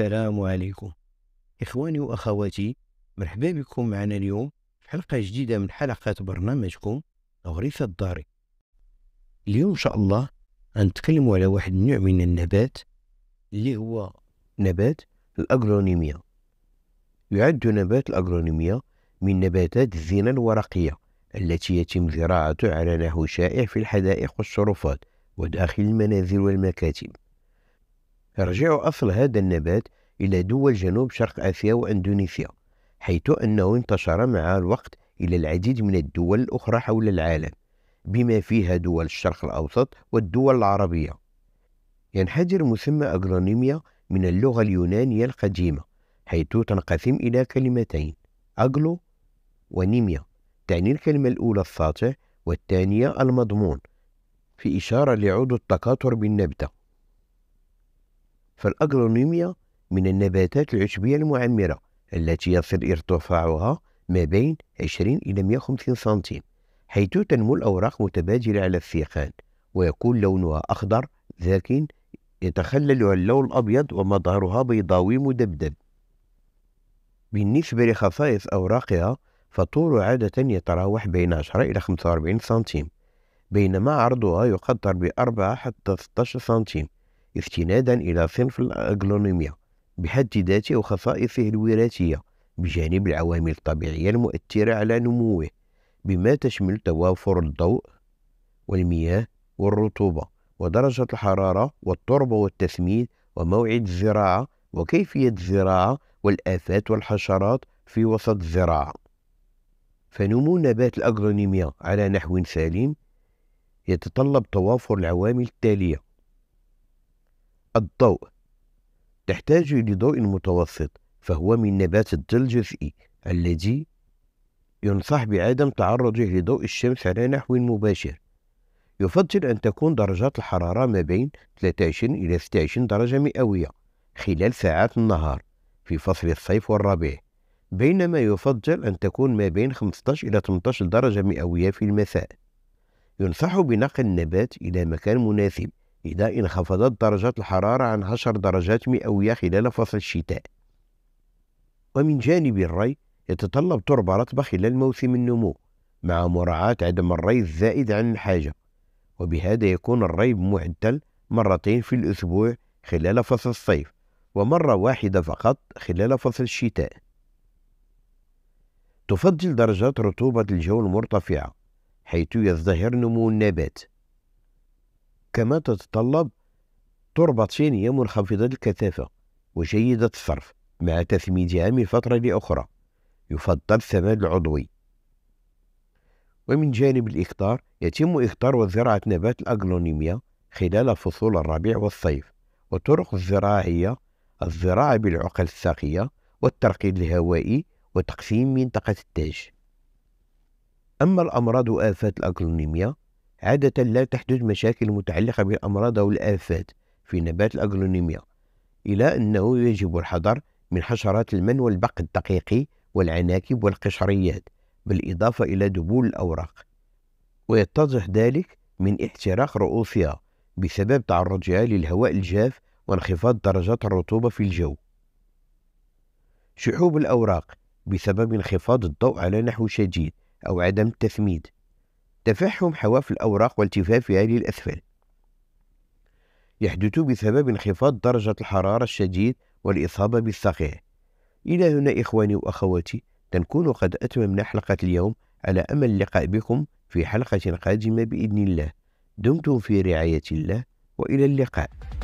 السلام عليكم إخواني وأخواتي مرحبا بكم معنا اليوم في حلقة جديدة من حلقات برنامجكم الغريف الداري اليوم إن شاء الله غنتكلموا على واحد النوع من النبات اللي هو نبات الأجرونيميا يعد نبات الأجرونيميا من نباتات الزينة الورقية التي يتم زراعته على نحو شائع في الحدائق والشرفات وداخل المنازل والمكاتب رجع أصل هذا النبات إلى دول جنوب شرق آسيا وأندونيسيا حيث أنه انتشر مع الوقت إلى العديد من الدول الأخرى حول العالم بما فيها دول الشرق الأوسط والدول العربية ينحدر مسمى أجرونيميا من اللغة اليونانية القديمة حيث تنقسم إلى كلمتين أجلو ونيميا تعني الكلمة الأولى الساطع والثانية المضمون في إشارة لعضو التكاثر بالنبتة فالأجرونيميا من النباتات العشبية المعمرة التي يصل ارتفاعها ما بين 20 إلى 150 سنتيم حيث تنمو الأوراق متبادلة على السيخان ويكون لونها أخضر لكن يتخلل اللون الأبيض ومظهرها بيضاوي مدبدب بالنسبة لخصائص أوراقها فطول عادة يتراوح بين 10 إلى 45 سنتيم بينما عرضها يقدر بأربعة حتى 16 سنتيم استنادا إلى صنف الأجلونوميا بحد ذاته وخصائصه الوراثية بجانب العوامل الطبيعية المؤثرة على نموه بما تشمل توافر الضوء والمياه والرطوبة ودرجة الحرارة والتربة والتسميد وموعد الزراعة وكيفية الزراعة والآفات والحشرات في وسط الزراعة فنمو نبات الأجرونيميا على نحو سليم يتطلب توافر العوامل التالية الضوء تحتاج لضوء متوسط فهو من نبات الظل الجزئي الذي ينصح بعدم تعرضه لضوء الشمس على نحو مباشر يفضل أن تكون درجات الحرارة ما بين 23 إلى 26 درجة مئوية خلال ساعات النهار في فصل الصيف والربيع بينما يفضل أن تكون ما بين 15 إلى 18 درجة مئوية في المساء ينصح بنقل النبات إلى مكان مناسب إذا انخفضت درجات الحرارة عن 10 درجات مئوية خلال فصل الشتاء ومن جانب الري يتطلب تربة رطبة خلال موسم النمو مع مراعاة عدم الري الزائد عن الحاجة وبهذا يكون الري معدل مرتين في الأسبوع خلال فصل الصيف ومرة واحدة فقط خلال فصل الشتاء تفضل درجات رطوبة الجو المرتفعة حيث يزدهر نمو النبات كما تتطلب تربة صينية منخفضة الكثافة وجيدة الصرف مع تثميدها من فترة لأخرى يفضل السماد العضوي ومن جانب الإكتار يتم إكتار وزراعة نبات الأجلونيميا خلال فصول الربيع والصيف وطرق الزراعة هي الزراعة بالعقل الساقية والترقيد الهوائي وتقسيم منطقة التاج أما الأمراض وآفات الأجلونيميا عادة لا تحدث مشاكل متعلقة بالأمراض أو الآفات في نبات الأجرونيميا إلى أنه يجب الحذر من حشرات المن والبق الدقيقي والعناكب والقشريات بالإضافة إلى دبول الأوراق ويتضح ذلك من احتراق رؤوسها بسبب تعرضها للهواء الجاف وانخفاض درجات الرطوبة في الجو شحوب الأوراق بسبب انخفاض الضوء على نحو شديد أو عدم التثميد تفحم حواف الأوراق والتفافها للأسفل يحدث بسبب انخفاض درجة الحرارة الشديد والإصابة بالصقيع إلى هنا إخواني وأخواتي تنكون قد أتممنا حلقة اليوم على أمل اللقاء بكم في حلقة قادمة بإذن الله دمتم في رعاية الله وإلى اللقاء